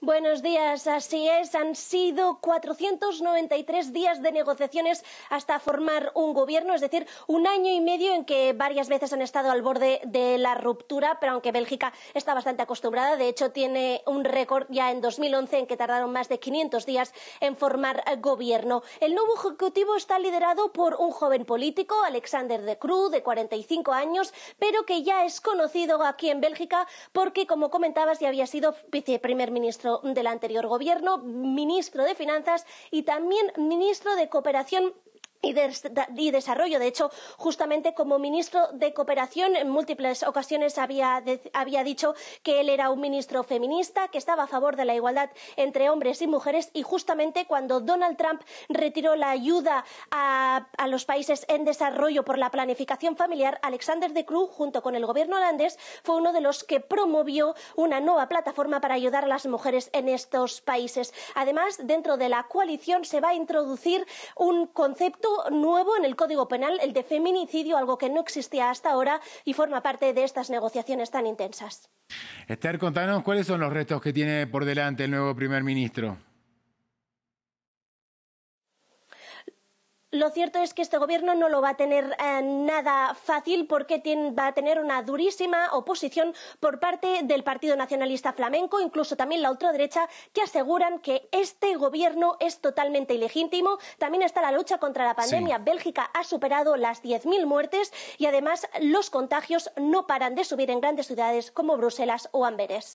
Buenos días, así es. Han sido 493 días de negociaciones hasta formar un gobierno, es decir, un año y medio en que varias veces han estado al borde de la ruptura, pero aunque Bélgica está bastante acostumbrada, de hecho tiene un récord ya en 2011 en que tardaron más de 500 días en formar gobierno. El nuevo ejecutivo está liderado por un joven político, Alexander de Cruz, de 45 años, pero que ya es conocido aquí en Bélgica porque, como comentabas, ya había sido viceprimer ministro del anterior gobierno, ministro de Finanzas y también ministro de Cooperación y, desarrollo. De hecho, justamente como ministro de cooperación, en múltiples ocasiones había, había, dicho que él era un ministro feminista, que estaba a favor de la igualdad entre hombres y mujeres. Y justamente cuando Donald Trump retiró la ayuda a, los países en desarrollo por la planificación familiar, Alexander de Cruz junto con el gobierno holandés, fue uno de los que promovió una nueva plataforma para ayudar a las mujeres en estos países. Además, dentro de la coalición se va a introducir un concepto nuevo en el Código Penal, el de feminicidio, algo que no existía hasta ahora y forma parte de estas negociaciones tan intensas. Esther, contanos cuáles son los retos que tiene por delante el nuevo primer ministro. Lo cierto es que este gobierno no lo va a tener eh, nada fácil porque va a tener una durísima oposición por parte del Partido Nacionalista Flamenco, incluso también la ultraderecha, que aseguran que este gobierno es totalmente ilegítimo. También está la lucha contra la pandemia. Bélgica ha superado las 10.000 muertes y además los contagios no paran de subir en grandes ciudades como Bruselas o Amberes.